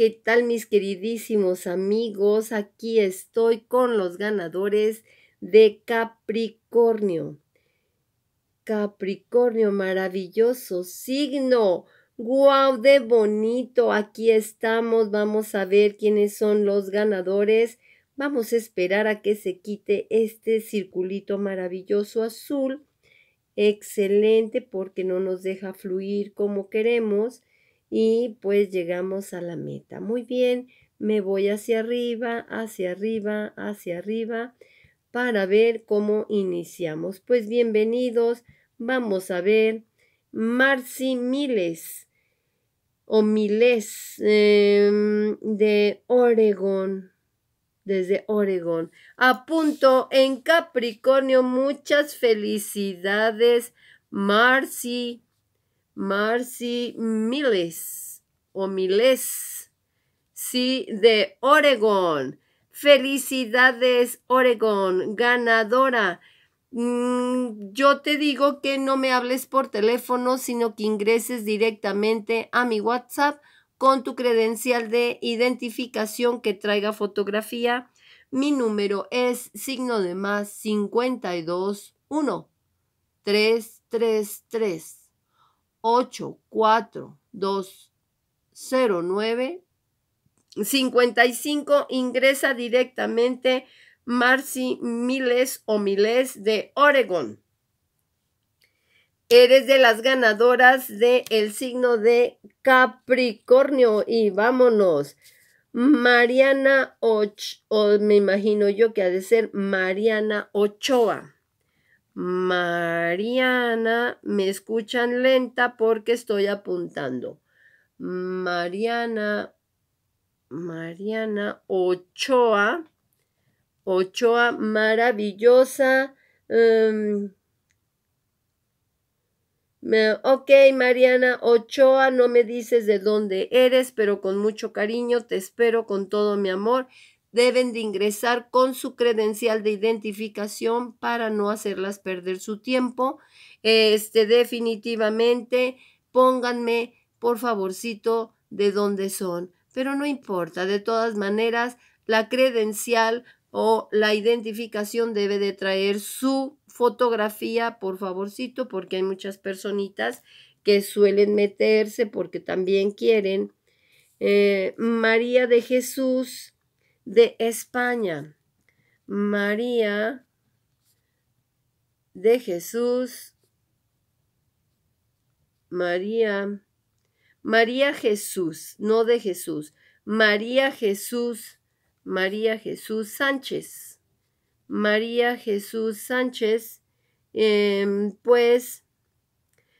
¿qué tal mis queridísimos amigos? Aquí estoy con los ganadores de Capricornio. Capricornio, maravilloso signo. ¡Guau! ¡De bonito! Aquí estamos. Vamos a ver quiénes son los ganadores. Vamos a esperar a que se quite este circulito maravilloso azul. Excelente porque no nos deja fluir como queremos y pues llegamos a la meta. Muy bien, me voy hacia arriba, hacia arriba, hacia arriba para ver cómo iniciamos. Pues bienvenidos, vamos a ver Marci Miles o Miles em, de Oregon, desde Oregon. A punto en Capricornio, muchas felicidades, Marci. Marcy Miles o Miles, sí, de Oregon. Felicidades, Oregon, ganadora. Mm, yo te digo que no me hables por teléfono, sino que ingreses directamente a mi WhatsApp con tu credencial de identificación que traiga fotografía. Mi número es signo de más 521 333 84209 55 ingresa directamente Marcy Miles o Miles de Oregon. Eres de las ganadoras del el signo de Capricornio y vámonos. Mariana Ochoa, me imagino yo que ha de ser Mariana Ochoa. Mariana, me escuchan lenta porque estoy apuntando. Mariana, Mariana Ochoa, Ochoa maravillosa. Em, ok, Mariana Ochoa, no me dices de dónde eres, pero con mucho cariño te espero con todo mi amor deben de ingresar con su credencial de identificación para no hacerlas perder su tiempo. Este, definitivamente, pónganme, por favorcito, de dónde son. Pero no importa, de todas maneras, la credencial o la identificación debe de traer su fotografía, por favorcito, porque hay muchas personitas que suelen meterse porque también quieren. Eh, María de Jesús de España, María de Jesús, María, María Jesús, no de Jesús, María Jesús, María Jesús Sánchez, María Jesús Sánchez, em, pues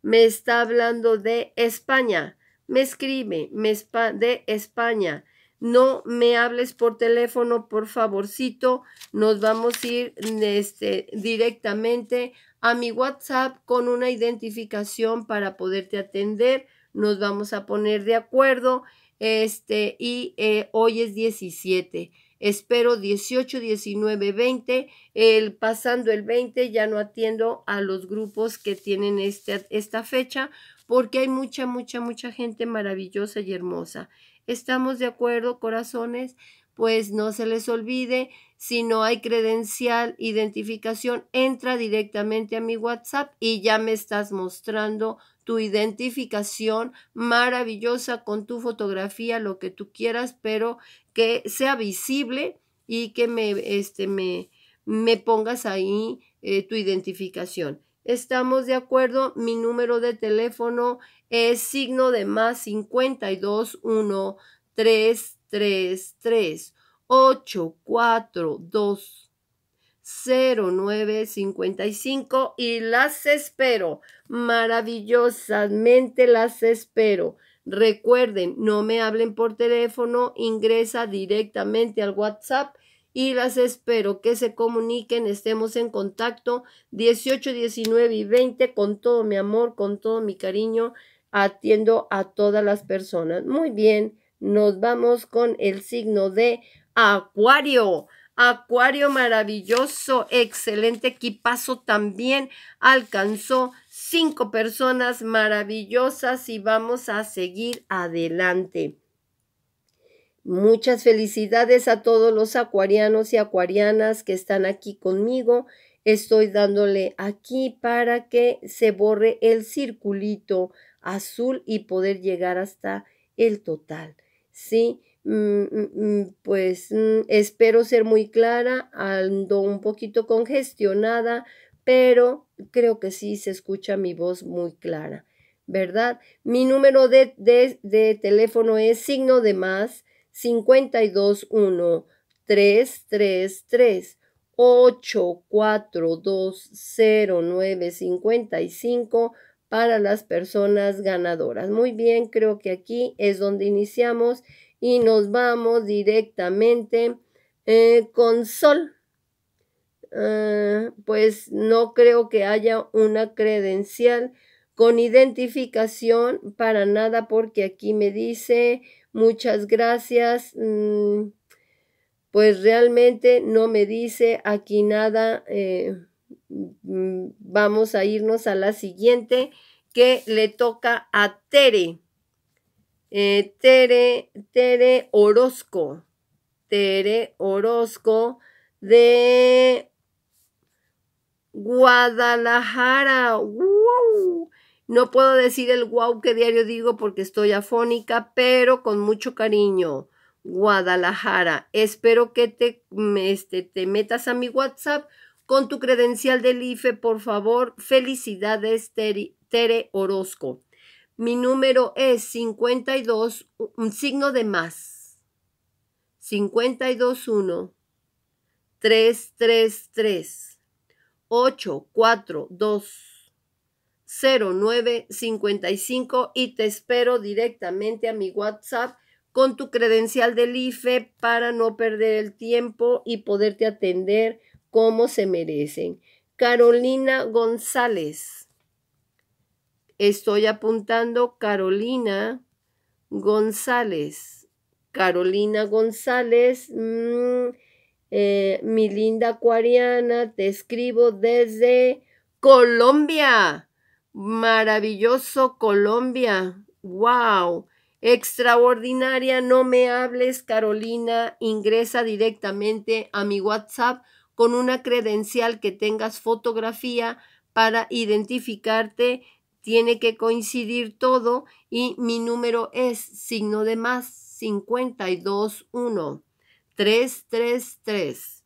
me está hablando de España, me escribe me, de España, no me hables por teléfono, por favorcito. Nos vamos a ir este, directamente a mi WhatsApp con una identificación para poderte atender. Nos vamos a poner de acuerdo. Este, y eh, hoy es 17. Espero 18, 19, 20. El, pasando el 20 ya no atiendo a los grupos que tienen este, esta fecha porque hay mucha, mucha, mucha gente maravillosa y hermosa. Estamos de acuerdo, corazones, pues no se les olvide, si no hay credencial, identificación, entra directamente a mi WhatsApp y ya me estás mostrando tu identificación maravillosa con tu fotografía, lo que tú quieras, pero que sea visible y que me, este, me, pongas ahí eh, tu identificación. Estamos de acuerdo, mi número de teléfono es signo de más 52 1 3 3 3 0955 y las espero. Maravillosamente las espero. Recuerden, no me hablen por teléfono, ingresa directamente al WhatsApp y las espero que se comuniquen, estemos en contacto 18, 19 y 20 con todo mi amor, con todo mi cariño, atiendo a todas las personas. Muy bien, nos vamos con el signo de Acuario. Acuario maravilloso, excelente paso también. Alcanzó cinco personas maravillosas y vamos a seguir adelante. Muchas felicidades a todos los acuarianos y acuarianas que están aquí conmigo. Estoy dándole aquí para que se borre el circulito azul y poder llegar hasta el total. Sí, mm, mm, mm, pues espero ser muy clara, ando un poquito congestionada, pero creo que sí se escucha mi voz muy clara, ¿verdad? Mi número de, de, teléfono es signo de más cincuenta y cinco para las personas ganadoras. Muy bien, creo que aquí es donde iniciamos y nos vamos directamente eh, con Sol. Ah, pues no creo que haya una credencial con identificación para nada porque aquí me dice muchas gracias. Mm, pues realmente no me dice aquí nada. Eh, mm, vamos a irnos a la siguiente que le toca a Tere. Eh, Tere, Tere Orozco. Tere Orozco de Guadalajara. No puedo decir el wow que diario digo porque estoy afónica, pero con mucho cariño. Guadalajara, espero que te, mm, este, te metas a mi WhatsApp con tu credencial del IFE, por favor. Felicidades, Tere, Tere Orozco. Mi número es 52, un signo de más. 521 333 842 0955 y te espero directamente a mi WhatsApp con tu credencial del IFE para no perder el tiempo y poderte atender como se merecen. Carolina González. Estoy apuntando Carolina González. Carolina González, mm, eh, mi linda acuariana, te escribo desde Colombia. Maravilloso Colombia. ¡Wow! Extraordinaria, no me hables, Carolina. Ingresa directamente a mi WhatsApp con una credencial que tengas fotografía para identificarte. Tiene que coincidir todo y mi número es signo de más 521 333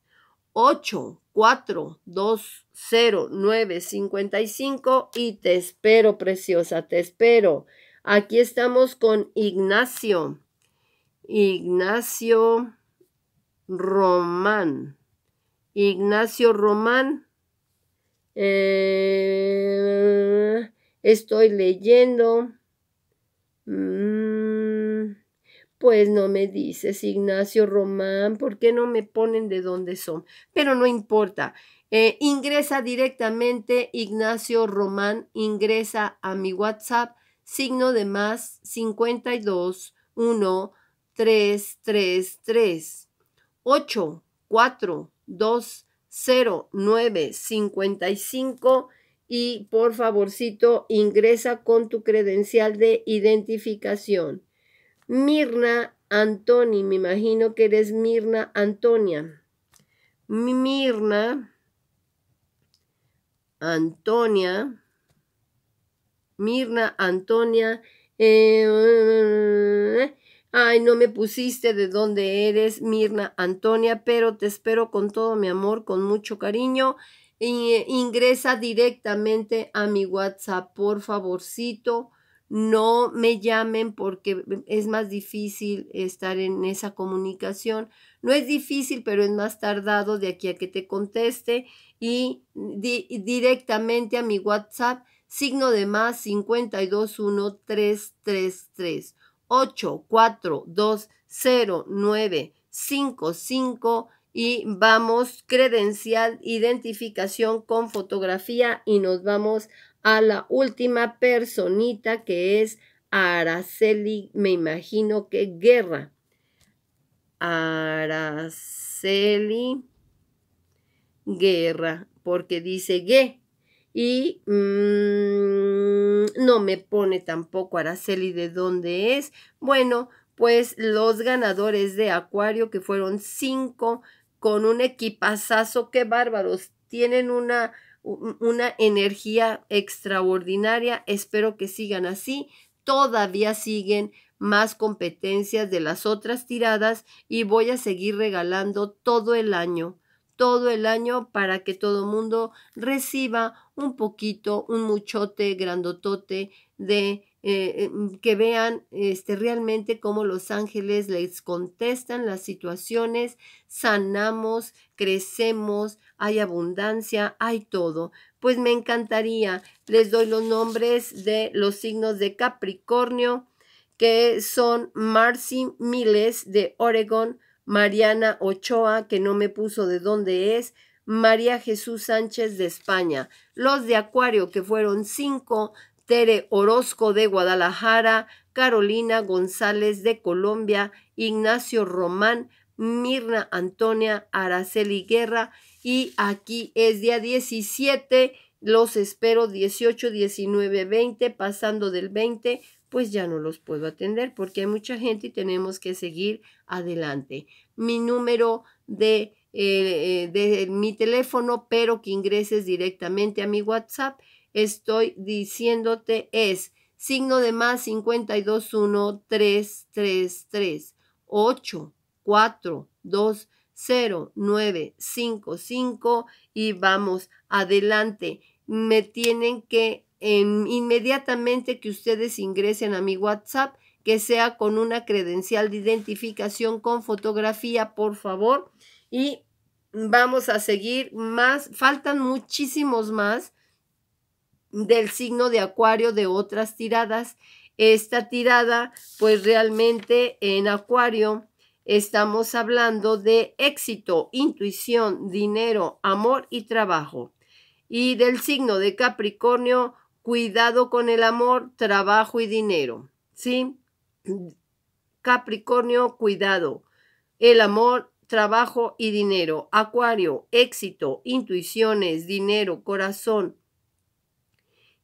842 0955 y te espero, preciosa, te espero. Aquí estamos con Ignacio. Ignacio Román. Ignacio Román. Eh, estoy leyendo. Mm, pues no me dices, Ignacio Román, ¿por qué no me ponen de dónde son? Pero no importa. Eh, ingresa directamente, Ignacio Román, ingresa a mi WhatsApp, signo de más 52 1 tres 3 8 4 2 0 9 55 y por favorcito ingresa con tu credencial de identificación. Mirna Antoni, me imagino que eres Mirna Antonia. Mirna Antonia, Mirna, Antonia, eh, ay, no me pusiste de dónde eres, Mirna, Antonia, pero te espero con todo mi amor, con mucho cariño. E ingresa directamente a mi WhatsApp, por favorcito no me llamen porque es más difícil estar en esa comunicación. No es difícil, pero es más tardado de aquí a que te conteste y directamente a mi WhatsApp signo de más 333 8420955 y vamos credencial, identificación con fotografía y nos vamos a la última personita que es Araceli, me imagino que Guerra. Araceli Guerra, porque dice G. Y mm, no me pone tampoco Araceli de dónde es. Bueno, pues los ganadores de Acuario, que fueron cinco, con un equipazazo, qué bárbaros. Tienen una una energía extraordinaria. Espero que sigan así. Todavía siguen más competencias de las otras tiradas y voy a seguir regalando todo el año, todo el año para que todo mundo reciba un poquito, un muchote grandotote de eh, eh, mm, que vean este, realmente cómo los ángeles les contestan las situaciones, sanamos, crecemos, hay abundancia, hay todo. Pues me encantaría, les doy los nombres de los signos de Capricornio, que son Marcy Miles de Oregon, Mariana Ochoa, que no me puso de dónde es, María Jesús Sánchez de España. Los de Acuario, que fueron cinco, Tere Orozco de Guadalajara, Carolina González de Colombia, Ignacio Román, Mirna Antonia Araceli Guerra. Y aquí es día 17, los espero 18, 19, 20, pasando del 20, pues ya no los puedo atender porque hay mucha gente y tenemos que seguir adelante. Mi número de, eh, eh, de mi teléfono, pero que ingreses directamente a mi WhatsApp estoy diciéndote es signo de más 52 1 3 3 3 8 4 2 0 9 5 5 y vamos adelante. Me tienen que em, inmediatamente que ustedes ingresen a mi WhatsApp que sea con una credencial de identificación con fotografía, por favor. Y vamos a seguir más. Faltan muchísimos más del signo de Acuario de otras tiradas. Esta tirada, pues realmente en Acuario estamos hablando de éxito, intuición, dinero, amor y trabajo. Y del signo de Capricornio, cuidado con el amor, trabajo y dinero. ¿Sí? Capricornio, cuidado. El amor, trabajo y dinero. Acuario, éxito, intuiciones, dinero, corazón,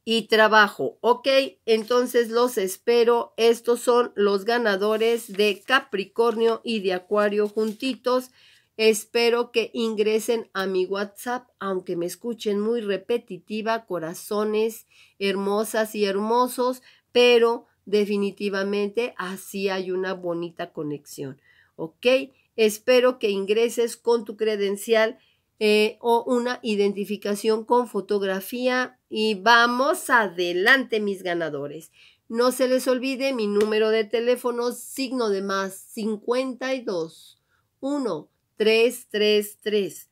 y trabajo. Ok, entonces los espero. Estos son los ganadores de Capricornio y de Acuario juntitos. Espero que ingresen a mi WhatsApp, aunque me escuchen muy repetitiva, corazones hermosas y hermosos, pero definitivamente así hay una bonita conexión. ¿Ok? Espero que ingreses con tu credencial eh, o una identificación con fotografía y vamos adelante, mis ganadores. No se les olvide mi número de teléfono, signo de más 52 1 333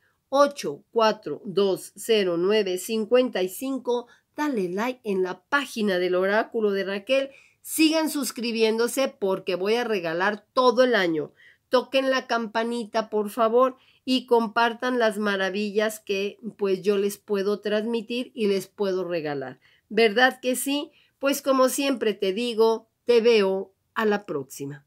55 Dale like en la página del oráculo de Raquel. Sigan suscribiéndose porque voy a regalar todo el año toquen la campanita, por favor, y compartan las maravillas que pues yo les puedo transmitir y les puedo regalar. ¿Verdad que sí? Pues como siempre te digo, te veo a la próxima.